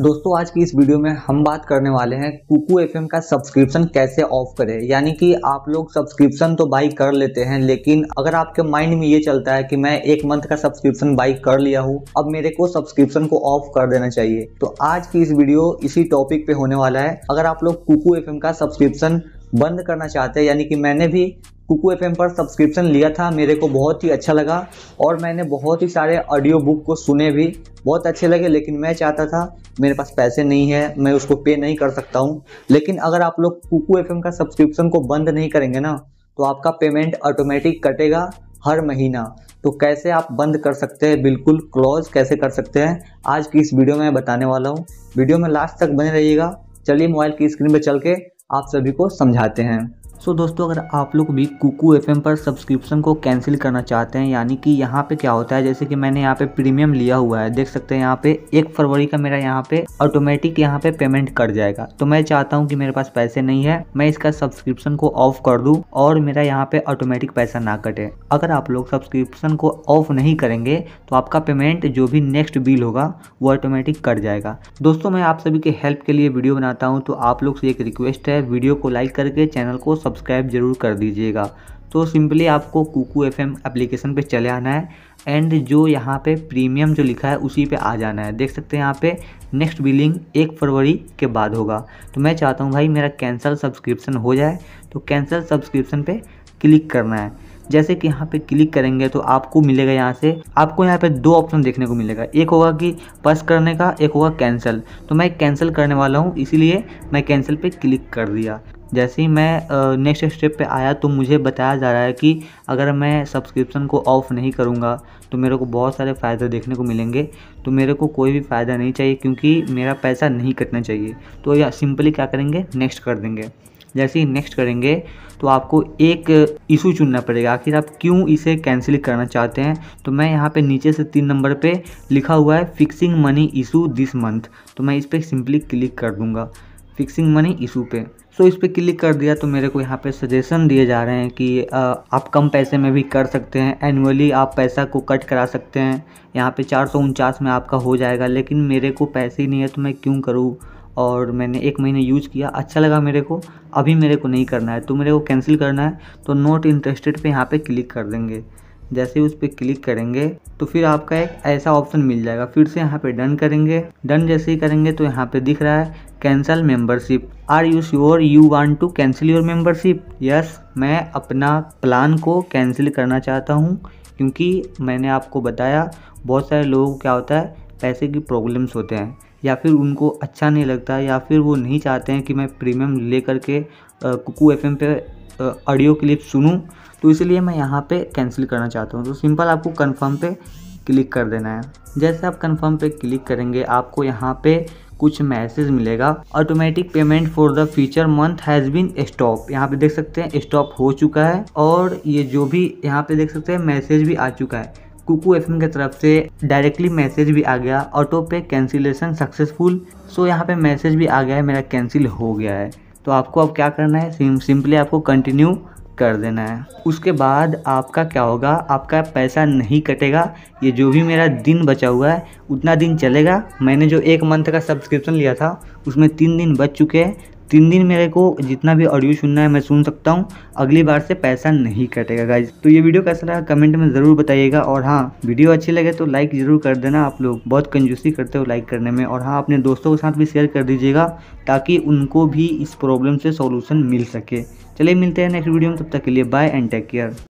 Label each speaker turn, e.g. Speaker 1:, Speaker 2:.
Speaker 1: दोस्तों आज की इस वीडियो में हम बात करने वाले हैं कुकू एफ का सब्सक्रिप्शन कैसे ऑफ करें यानी कि आप लोग सब्सक्रिप्शन तो बाई कर लेते हैं लेकिन अगर आपके माइंड में ये चलता है कि मैं एक मंथ का सब्सक्रिप्शन बाई कर लिया हूँ अब मेरे को सब्सक्रिप्शन को ऑफ कर देना चाहिए तो आज की इस वीडियो इसी टॉपिक पे होने वाला है अगर आप लोग कुकू एफ का सब्सक्रिप्शन बंद करना चाहते हैं यानी कि मैंने भी कुकू एफ पर सब्सक्रिप्शन लिया था मेरे को बहुत ही अच्छा लगा और मैंने बहुत ही सारे ऑडियो बुक को सुने भी बहुत अच्छे लगे लेकिन मैं चाहता था मेरे पास पैसे नहीं है मैं उसको पे नहीं कर सकता हूँ लेकिन अगर आप लोग कुकू एफ का सब्सक्रिप्शन को बंद नहीं करेंगे ना तो आपका पेमेंट ऑटोमेटिक कटेगा हर महीना तो कैसे आप बंद कर सकते हैं बिल्कुल क्लोज कैसे कर सकते हैं आज की इस वीडियो में बताने वाला हूँ वीडियो में लास्ट तक बने रहिएगा चलिए मोबाइल की स्क्रीन पर चल के आप सभी को समझाते हैं सो so, दोस्तों अगर आप लोग भी कुकू एफ पर सब्सक्रिप्शन को कैंसिल करना चाहते हैं यानी कि यहाँ पे क्या होता है जैसे कि मैंने यहाँ पे प्रीमियम लिया हुआ है देख सकते हैं यहाँ पे एक फरवरी का मेरा यहाँ पे ऑटोमेटिक यहाँ पे पेमेंट कट जाएगा तो मैं चाहता हूँ कि मेरे पास पैसे नहीं है मैं इसका सब्सक्रिप्शन को ऑफ कर दूँ और मेरा यहाँ पे ऑटोमेटिक पैसा ना कटे अगर आप लोग सब्सक्रिप्शन को ऑफ नहीं करेंगे तो आपका पेमेंट जो भी नेक्स्ट बिल होगा वो ऑटोमेटिक कट जाएगा दोस्तों मैं आप सभी के हेल्प के लिए वीडियो बनाता हूँ तो आप लोग से एक रिक्वेस्ट है वीडियो को लाइक करके चैनल को सब सब्सक्राइब ज़रूर कर दीजिएगा तो सिंपली आपको कुकू एफ एम एप्लीकेशन पर चले आना है एंड जो यहाँ पे प्रीमियम जो लिखा है उसी पे आ जाना है देख सकते हैं यहाँ पे नेक्स्ट बिलिंग एक फरवरी के बाद होगा तो मैं चाहता हूँ भाई मेरा कैंसिल सब्सक्रिप्शन हो जाए तो कैंसिल सब्सक्रिप्शन पे क्लिक करना है जैसे कि यहाँ पे क्लिक करेंगे तो आपको मिलेगा यहाँ से आपको यहाँ पे दो ऑप्शन देखने को मिलेगा एक होगा कि पस करने का एक होगा कैंसिल तो मैं कैंसिल करने वाला हूँ इसीलिए मैं कैंसिल पे क्लिक कर दिया जैसे ही मैं नेक्स्ट स्टेप पे आया तो मुझे बताया जा रहा है कि अगर मैं सब्सक्रिप्शन को ऑफ़ नहीं करूँगा तो मेरे को बहुत सारे फ़ायदे देखने को मिलेंगे तो मेरे को कोई भी फ़ायदा नहीं चाहिए क्योंकि मेरा पैसा नहीं कटना चाहिए तो या सिंपली क्या करेंगे नेक्स्ट कर देंगे जैसे ही नेक्स्ट करेंगे तो आपको एक इशू चुनना पड़ेगा आखिर आप क्यों इसे कैंसिल करना चाहते हैं तो मैं यहाँ पे नीचे से तीन नंबर पे लिखा हुआ है fixing money issue this month तो मैं इस पर सिंपली क्लिक कर दूँगा फिक्सिंग मनी इशू पे सो इस पर क्लिक कर दिया तो मेरे को यहाँ पे सजेशन दिए जा रहे हैं कि आप कम पैसे में भी कर सकते हैं एनुअली आप पैसा को कट करा सकते हैं यहाँ पे चार सौ उनचास में आपका हो जाएगा लेकिन मेरे को पैसे ही नहीं है तो मैं क्यों करूँ और मैंने एक महीने यूज़ किया अच्छा लगा मेरे को अभी मेरे को नहीं करना है तो मेरे को कैंसिल करना है तो नोट इंटरेस्टेड पर यहाँ पर क्लिक कर देंगे जैसे ही उस पर क्लिक करेंगे तो फिर आपका एक ऐसा ऑप्शन मिल जाएगा फिर से यहाँ पे डन करेंगे डन जैसे ही करेंगे तो यहाँ पे दिख रहा है cancel membership are you sure you want to cancel your membership yes मैं अपना प्लान को कैंसिल करना चाहता हूँ क्योंकि मैंने आपको बताया बहुत सारे लोगों क्या होता है पैसे की प्रॉब्लम्स होते हैं या फिर उनको अच्छा नहीं लगता या फिर वो नहीं चाहते हैं कि मैं प्रीमियम ले करके कुकू एफ पे ऑडियो क्लिप सुनूँ तो इसलिए मैं यहाँ पे कैंसिल करना चाहता हूँ तो सिंपल आपको कन्फर्म पे क्लिक कर देना है जैसे आप कन्फर्म पे क्लिक करेंगे आपको यहाँ पे कुछ मैसेज मिलेगा automatic payment for the future month has been stop यहाँ पे देख सकते हैं स्टॉप हो चुका है और ये जो भी यहाँ पे देख सकते हैं मैसेज भी आ चुका है कुकू एफ की तरफ से डायरेक्टली मैसेज भी आ गया ऑटो पे कैंसिलेशन सक्सेसफुल सो यहाँ पे मैसेज भी आ गया है मेरा कैंसिल हो गया है तो आपको अब क्या करना है सिंपली आपको कंटिन्यू कर देना है उसके बाद आपका क्या होगा आपका पैसा नहीं कटेगा ये जो भी मेरा दिन बचा हुआ है उतना दिन चलेगा मैंने जो एक मंथ का सब्सक्रिप्शन लिया था उसमें तीन दिन बच चुके हैं तीन दिन मेरे को जितना भी ऑडियो सुनना है मैं सुन सकता हूँ अगली बार से पैसा नहीं कटेगा गाइज तो ये वीडियो कैसा लगा कमेंट में ज़रूर बताइएगा और हाँ वीडियो अच्छी लगे तो लाइक ज़रूर कर देना आप लोग बहुत कंजूसी करते हो लाइक करने में और हाँ अपने दोस्तों के साथ भी शेयर कर दीजिएगा ताकि उनको भी इस प्रॉब्लम से सोल्यूशन मिल सके चलिए मिलते हैं नेक्स्ट वीडियो में तब तक के लिए बाय एंड टेक केयर